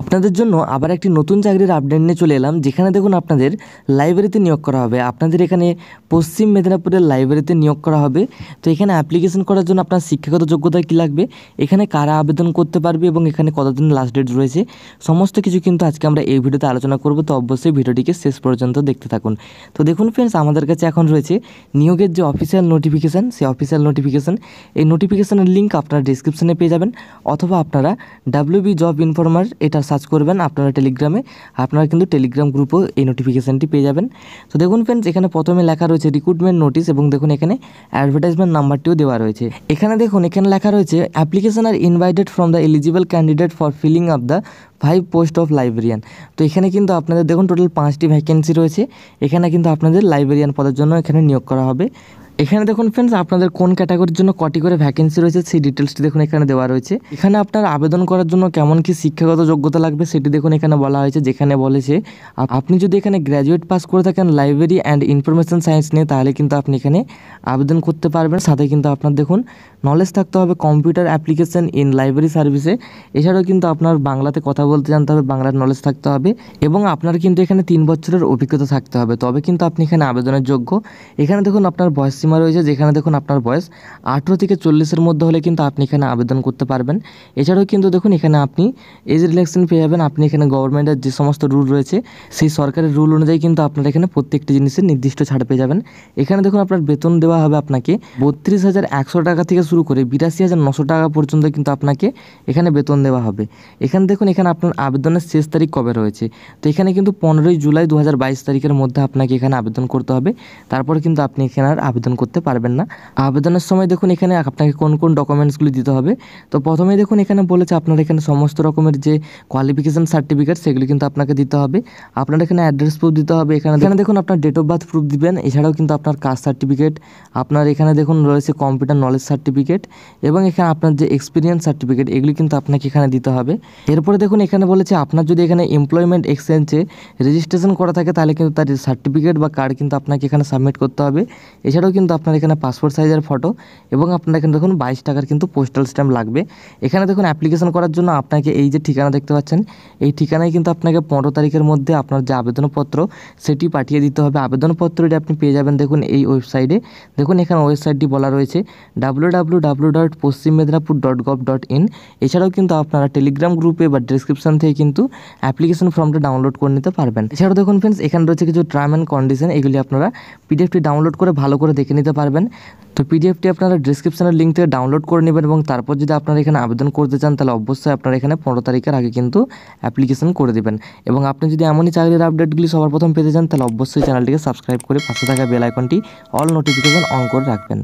আপনাদের জন্য আবার একটি নতুন চাকরির আপডেট নিয়ে চলে এলাম যেখানে দেখুন আপনাদের লাইব্রেরিতে নিয়োগ করা হবে আপনাদের এখানে পশ্চিম মেদিনীপুরের লাইব্রেরিতে নিয়োগ করা হবে তো এখানে অ্যাপ্লিকেশন করার জন্য আপনার শিক্ষাগত যোগ্যতা কী লাগবে এখানে কারা আবেদন করতে পারবে এবং এখানে কতদিন লাস্ট ডেট রয়েছে সমস্ত কিছু কিন্তু আজকে আমরা এই ভিডিওতে আলোচনা করব তো অবশ্যই ভিডিওটিকে শেষ পর্যন্ত দেখতে থাকুন তো দেখুন ফ্রেন্ডস আমাদের কাছে এখন রয়েছে নিয়োগের যে অফিসিয়াল নোটিফিকেশান সেই অফিসিয়াল নোটিফিকেশান এই নোটিফিকেশানের লিঙ্ক আপনারা ডিসক্রিপশানে পেয়ে যাবেন অথবা আপনারা ডাব্লিউবি জব ইনফরমার এটা আপনারা সার্চ করবেন আপনারা টেলিগ্রামে আপনারা কিন্তু টেলিগ্রাম গ্রুপেও এই নোটিফিকেশানটি পেয়ে যাবেন তো দেখুন ফ্রেন্ডস এখানে প্রথমে লেখা রয়েছে রিক্রুটমেন্ট নোটিস এবং দেখুন এখানে অ্যাডভার্টাইজমেন্ট নাম্বারটিও দেওয়া রয়েছে এখানে দেখুন এখানে লেখা রয়েছে application are invited from the eligible candidate for filling up the five post of librarian তো এখানে কিন্তু আপনাদের দেখুন টোটাল পাঁচটি ভ্যাকেন্সি রয়েছে এখানে কিন্তু আপনাদের লাইব্রেরিয়ান পদের জন্য এখানে নিয়োগ করা হবে এখানে দেখুন ফ্রেন্ডস আপনাদের কোন ক্যাটাগরির জন্য কটি করে ভ্যাকেন্সি রয়েছে সেই ডিটেলসটি দেখুন এখানে দেওয়া রয়েছে এখানে আপনার আবেদন করার জন্য কেমন কি শিক্ষাগত যোগ্যতা লাগবে সেটি দেখুন এখানে বলা হয়েছে যেখানে বলেছে আপনি যদি এখানে গ্র্যাজুয়েট পাস করে থাকেন লাইব্রেরি অ্যান্ড ইনফরমেশন সায়েন্স নিয়ে তাহলে কিন্তু আপনি এখানে আবেদন করতে পারবেন সাথে কিন্তু আপনার দেখুন নলেজ থাকতে হবে কম্পিউটার অ্যাপ্লিকেশন ইন লাইব্রেরি সার্ভিসে এছাড়াও কিন্তু আপনার বাংলাতে কথা বলতে জানতে হবে বাংলার নলেজ থাকতে হবে এবং আপনার কিন্তু এখানে তিন বছরের অভিজ্ঞতা থাকতে হবে তবে কিন্তু আপনি এখানে আবেদনের যোগ্য এখানে দেখুন আপনার বয়স সীমা রয়েছে যেখানে দেখুন আপনার বয়স আঠেরো থেকে চল্লিশের মধ্যে হলে কিন্তু আপনি এখানে আবেদন করতে পারবেন এছাড়াও কিন্তু দেখুন এখানে আপনি এজ রিল্যাক্সেশন পেয়ে যাবেন আপনি এখানে গভর্নমেন্টের যে সমস্ত রুল রয়েছে সেই সরকারের রুল অনুযায়ী কিন্তু আপনার এখানে প্রত্যেকটি জিনিসের নির্দিষ্ট ছাড় পেয়ে যাবেন এখানে দেখুন আপনার বেতন দেওয়া হবে আপনাকে বত্রিশ হাজার একশো টাকা থেকে শুরু করে বিরাশি হাজার নশো টাকা পর্যন্ত কিন্তু আপনাকে এখানে বেতন দেওয়া হবে এখানে দেখুন এখানে আপনার আবেদনের শেষ তারিখ কবে রয়েছে তো এখানে কিন্তু পনেরোই জুলাই দু তারিখের মধ্যে আপনাকে এখানে আবেদন করতে হবে তারপর কিন্তু আপনি এখানে আর আবেদন করতে পারবেন না আবেদনের সময় দেখুন এখানে আপনাকে কোন কোন ডকুমেন্টসগুলি দিতে হবে তো প্রথমেই দেখুন এখানে বলেছে আপনার এখানে সমস্ত রকমের যে কোয়ালিফিকেশান সার্টিফিকেট সেগুলি কিন্তু আপনাকে দিতে হবে আপনার এখানে অ্যাড্রেস প্রুফ দিতে হবে এখানে এখানে দেখুন আপনার ডেট অফ বার্থ প্রুফ দিবেন এছাড়াও কিন্তু আপনার কাস্ট সার্টিফিকেট আপনার এখানে দেখুন রয়েছে কম্পিউটার নলেজ সার্টিফিকেট এবং এখানে আপনার যে এক্সপিরিয়েন্স সার্টিফিকেট এগুলি কিন্তু আপনাকে এখানে দিতে হবে এরপরে দেখুন এখানে বলেছে আপনার যদি এখানে এমপ্লয়মেন্ট এক্সচেঞ্জে রেজিস্ট্রেশন করা থাকে তাহলে কিন্তু তার সার্টিফিকেট বা কার্ড কিন্তু আপনাকে এখানে সাবমিট করতে হবে এছাড়াও কিন্তু কিন্তু আপনার এখানে পাসপোর্ট সাইজের ফটো এবং আপনার এখানে দেখুন বাইশ টাকার কিন্তু পোস্টাল স্ট্যাম্প লাগবে এখানে দেখুন অ্যাপ্লিকেশন করার জন্য আপনাকে এই যে ঠিকানা দেখতে পাচ্ছেন এই ঠিকানায় কিন্তু আপনাকে পনেরো তারিখের মধ্যে আপনার যে আবেদনপত্র সেটি পাঠিয়ে দিতে হবে আবেদনপত্রটি আপনি পেয়ে যাবেন দেখুন এই ওয়েবসাইটে দেখুন এখানে ওয়েবসাইটটি বলা রয়েছে ডাব্লু ডাব্লু ডট পশ্চিম মেদিনীপুর ডট ডট ইন এছাড়াও কিন্তু আপনারা টেলিগ্রাম গ্রুপে বা ডিসক্রিপশান থেকে কিন্তু অ্যাপ্লিকেশন ফর্মটা ডাউনলোড করে নিতে পারবেন এছাড়াও দেখুন ফ্রেন্ডস এখানে রয়েছে কিছু টার্ম অ্যান্ড কন্ডিশন এগুলি আপনারা পিডিএফটি ডাউনলোড করে ভালো করে দেখে দেখে নিতে পারবেন তো পিডিএফটি আপনারা ডিসক্রিপশানের লিঙ্ক থেকে ডাউনলোড করে নেবেন এবং তারপর যদি আপনারা এখানে আবেদন করতে চান তাহলে অবশ্যই আপনারা এখানে পনেরো তারিখের আগে কিন্তু অ্যাপ্লিকেশন করে দেবেন এবং আপনি যদি এমনই চাকরির আপডেটগুলি সবার প্রথম পেতে চান তাহলে অবশ্যই চ্যানেলটিকে সাবস্ক্রাইব করে পাশে থাকা বেল আইকনটি অল নোটিফিকেশন অন করে রাখবেন